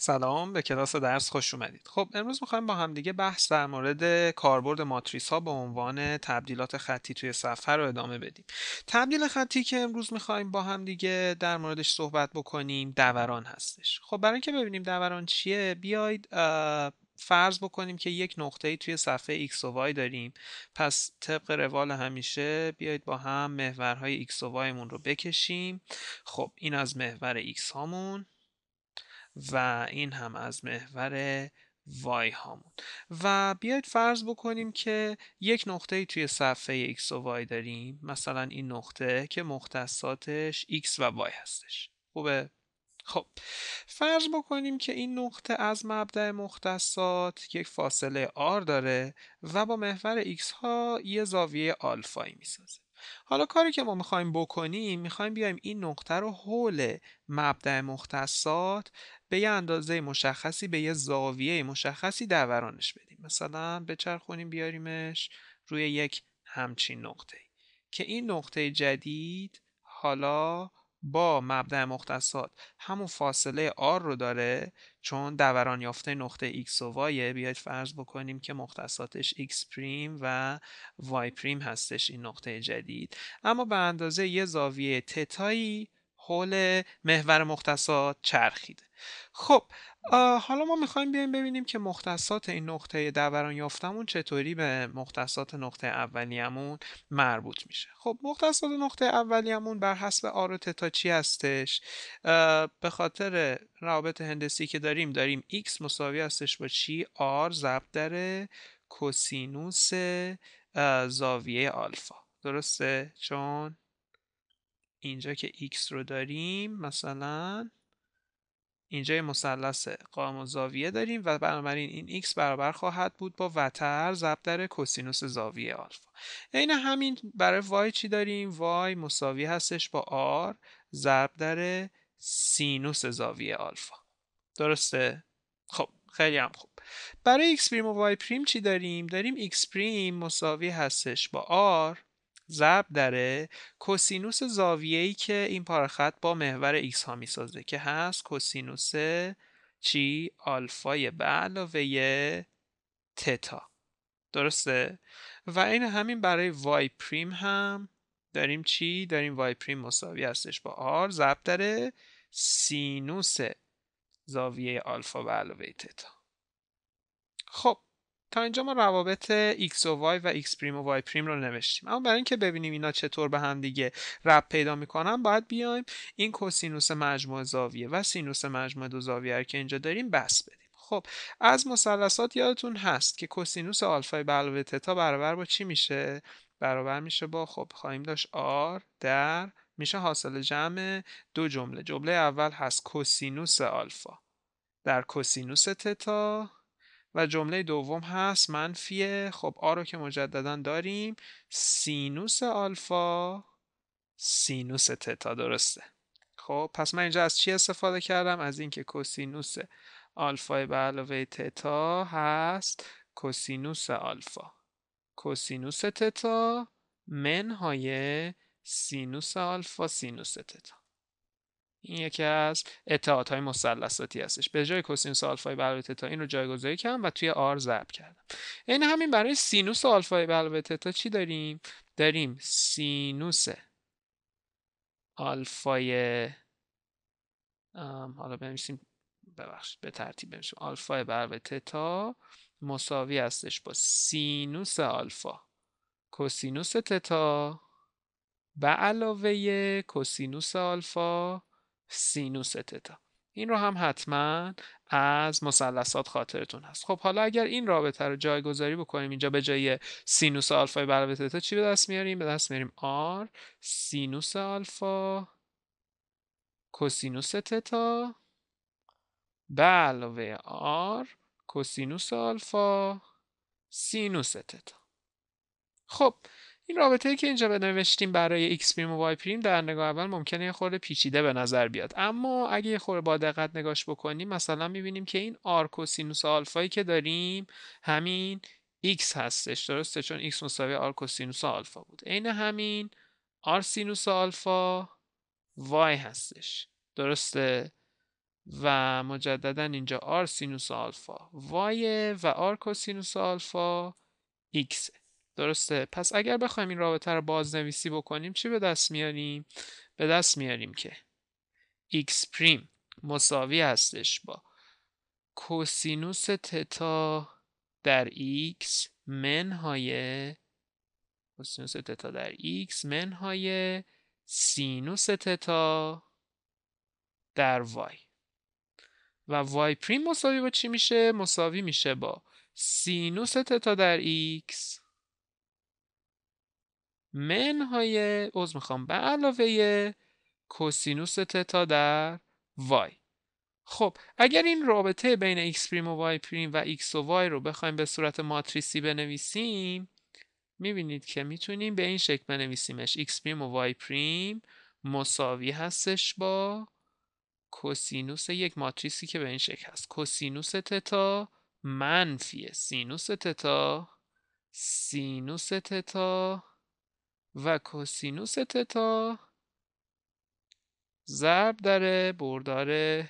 سلام به کلاس درس خوش اومدید خب امروز میخوایم با همدیگه بحث در مورد کاربرد ماتریس ها به عنوان تبدیلات خطی توی صفحه رو ادامه بدیم تبدیل خطی که امروز میخوایم با همدیگه در موردش صحبت بکنیم دوران هستش خب برای اینکه ببینیم دوران چیه بیاید فرض بکنیم که یک ای توی صفحه x و y داریم پس طبق روال همیشه بیایید با هم محورهای x و y مون رو بکشیم خب این از محور x هامون و این هم از محور وای هامون و بیاید فرض بکنیم که یک نقطه ای توی صفحه x و y داریم مثلا این نقطه که مختصاتش x و y هستش خوبه خب فرض بکنیم که این نقطه از مبدع مختصات یک فاصله r داره و با محور x ها یه زاویه آلفایی می‌سازه. حالا کاری که ما میخوایم بکنیم میخوایم بیایم این نقطه رو حول مبدع مختصات به یه اندازه مشخصی به یه زاویه مشخصی دورانش بدیم مثلا بچرخونیم بیاریمش روی یک همچین نقطه که این نقطه جدید حالا با مبدع مختصات همون فاصله R رو داره چون دوران یافته نقطه X و Y بیاید فرض بکنیم که مختصاتش X پریم و Y پریم هستش این نقطه جدید اما به اندازه یه زاویه تتایی حول محور مختصات چرخیده خب حالا ما میخوایم بیایم ببینیم که مختصات این نقطه دوران یافتمون چطوری به مختصات نقطه اولیمون مربوط میشه خب مختصات نقطه اولیمون بر حسب آر و تتا چی هستش به خاطر روابط هندسی که داریم داریم x مساوی هستش با چی آر ضرب در کوسینوس زاویه آلفا درسته چون اینجا که x رو داریم مثلا اینجا مثلث قائم و زاویه داریم و بنابراین این x برابر خواهد بود با وتر ضرب در کوسینوس زاویه آلفا عین همین برای y چی داریم y مساوی هستش با r ضرب در سینوس زاویه آلفا درسته خب خیلی هم خوب برای x پریم و y پریم چی داریم داریم x پریم مساوی هستش با r ضرب داره کوسینوس زاویه که این پارخط با محور x ها میسازه که هست کوسینوس چی آلفای به علاوه تتا درسته و این همین برای وای پریم هم داریم چی داریم وای پریم مساوی هستش با آر ضرب داره سینوس زاویه آلفا به علاوه تتا تا اینجا ما روابط x و y و x پریم و y پریم رو نوشتیم اما برای اینکه ببینیم اینا چطور به هم دیگه رب پیدا میکنن باید بیایم این کوسینوس مجموع زاویه و سینوس مجموع دو زاویه که اینجا داریم بس بدیم خب از مثلثات یادتون هست که کوسینوس آلفا به علاوه تتا برابر با چی میشه برابر میشه با خب خواهیم داشت r در میشه حاصل جمع دو جمله جمله اول هست کوسینوس آلفا در کسینوس تتا و جمله دوم هست منفی خب آ رو که مجددا داریم سینوس آلفا سینوس تتا درسته خب پس من اینجا از چی استفاده کردم از اینکه کوسینوس آلفا به علاوه تتا هست کوسینوس آلفا کوسینوس تتا منهای سینوس آلفا سینوس تتا این یکی از اتحادهای های مثلثاتی هستش به جای کوسینوس آلفای به علاوه تتا این رو جایگذاری کردم و توی آر ضرب کردم این همین برای سینوس آلفای به تتا چی داریم داریم سینوس آلفای حالا بنویسیم ببخشید به ترتیب بنویسیم آلفای به تتا مساوی هستش با سینوس آلفا کوسینوس تتا به علاوه کوسینوس آلفا سینوس تتا این رو هم حتما از مثلثات خاطرتون هست خب حالا اگر این رابطه رو جایگذاری بکنیم اینجا به جای سینوس آلفا بر تتا چی به دست میاریم به دست میاریم آر سینوس آلفا کوسینوس تتا به علاوه آر کوسینوس آلفا سینوس تتا خب این رابطه ای که اینجا بنوشتیم برای X پریم و Y پریم در نگاه اول ممکنه یه خورده پیچیده به نظر بیاد اما اگه یه خورده با دقت نگاش بکنیم مثلا میبینیم که این R کوسینوس آلفایی که داریم همین X هستش درسته چون X مساوی R کوسینوس آلفا بود عین همین آر سینوس آلفا Y هستش درسته و مجددا اینجا آر سینوس آلفا Y و R کوسینوس آلفا X درسته پس اگر بخوایم این رابطه رو بازنویسی بکنیم چی به دست میاریم به دست میاریم که x پریم مساوی هستش با کوسینوس تتا در x منهای کوسینوس تتا در x منهای سینوس تتا در y و وای پریم مساوی با چی میشه مساوی میشه با سینوس تتا در x من های از میخوام به علاوه کوسینوس تتا در وای خب اگر این رابطه بین x پریم و y پریم و x و y رو بخوایم به صورت ماتریسی بنویسیم میبینید که میتونیم به این شکل بنویسیمش x پریم و y پریم مساوی هستش با کوسینوس یک ماتریسی که به این شکل هست کوسینوس تتا منفی سینوس تتا سینوس تتا و کوسینوس تتا ضرب در بردار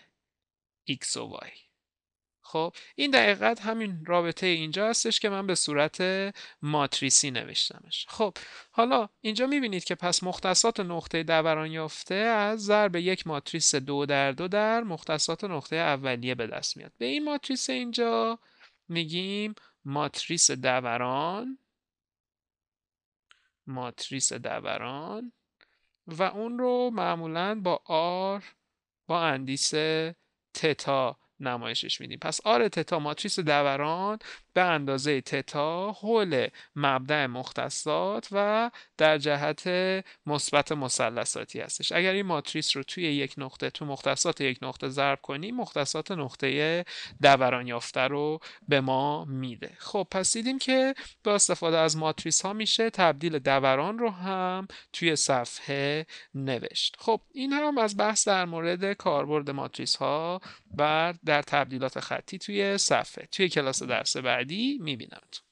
x و y خب این دقیقت همین رابطه اینجا هستش که من به صورت ماتریسی نوشتمش خب حالا اینجا میبینید که پس مختصات نقطه دوران یافته از ضرب یک ماتریس دو در دو در مختصات نقطه اولیه به دست میاد به این ماتریس اینجا میگیم ماتریس دوران ماتریس دوران و اون رو معمولا با آر با اندیسه تتا نمایشش میدیم پس آر تتا ماتریس دوران به اندازه تتا حول مبدع مختصات و در جهت مثبت مثلثاتی هستش اگر این ماتریس رو توی یک نقطه تو مختصات یک نقطه ضرب کنیم مختصات نقطه دوران یافته رو به ما میده خب پس دیدیم که با استفاده از ماتریس ها میشه تبدیل دوران رو هم توی صفحه نوشت خب این هم از بحث در مورد کاربرد ماتریس ها و در تبدیلات خطی توی صفحه توی کلاس درس بعدی بعدی میبینمتون